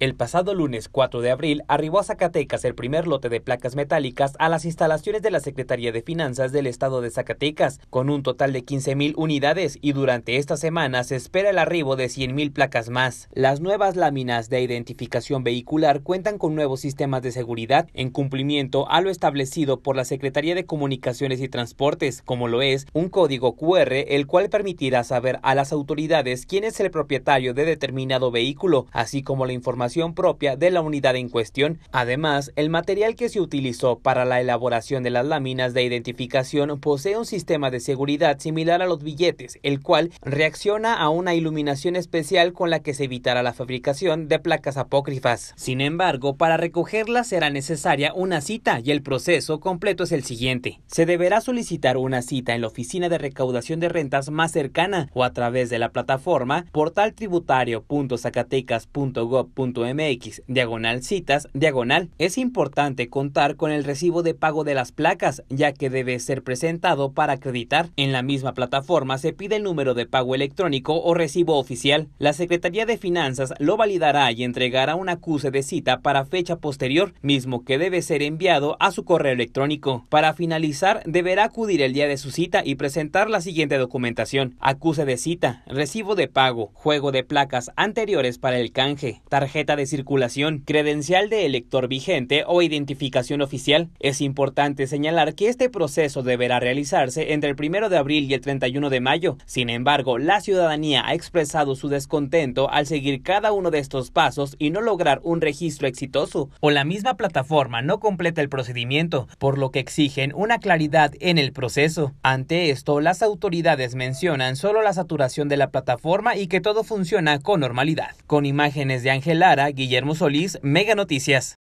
El pasado lunes 4 de abril arribó a Zacatecas el primer lote de placas metálicas a las instalaciones de la Secretaría de Finanzas del Estado de Zacatecas, con un total de 15.000 unidades y durante esta semana se espera el arribo de 100.000 placas más. Las nuevas láminas de identificación vehicular cuentan con nuevos sistemas de seguridad en cumplimiento a lo establecido por la Secretaría de Comunicaciones y Transportes, como lo es un código QR el cual permitirá saber a las autoridades quién es el propietario de determinado vehículo, así como la información propia de la unidad en cuestión. Además, el material que se utilizó para la elaboración de las láminas de identificación posee un sistema de seguridad similar a los billetes, el cual reacciona a una iluminación especial con la que se evitará la fabricación de placas apócrifas. Sin embargo, para recogerlas será necesaria una cita y el proceso completo es el siguiente. Se deberá solicitar una cita en la oficina de recaudación de rentas más cercana o a través de la plataforma portaltributario.zacatecas.gov.mx mx diagonal citas, diagonal. Es importante contar con el recibo de pago de las placas, ya que debe ser presentado para acreditar. En la misma plataforma se pide el número de pago electrónico o recibo oficial. La Secretaría de Finanzas lo validará y entregará un acuse de cita para fecha posterior, mismo que debe ser enviado a su correo electrónico. Para finalizar, deberá acudir el día de su cita y presentar la siguiente documentación. Acuse de cita, recibo de pago, juego de placas anteriores para el canje, tarjeta de circulación, credencial de elector vigente o identificación oficial. Es importante señalar que este proceso deberá realizarse entre el 1 de abril y el 31 de mayo. Sin embargo, la ciudadanía ha expresado su descontento al seguir cada uno de estos pasos y no lograr un registro exitoso, o la misma plataforma no completa el procedimiento, por lo que exigen una claridad en el proceso. Ante esto, las autoridades mencionan solo la saturación de la plataforma y que todo funciona con normalidad. Con imágenes de Angelar Guillermo Solís, Mega Noticias.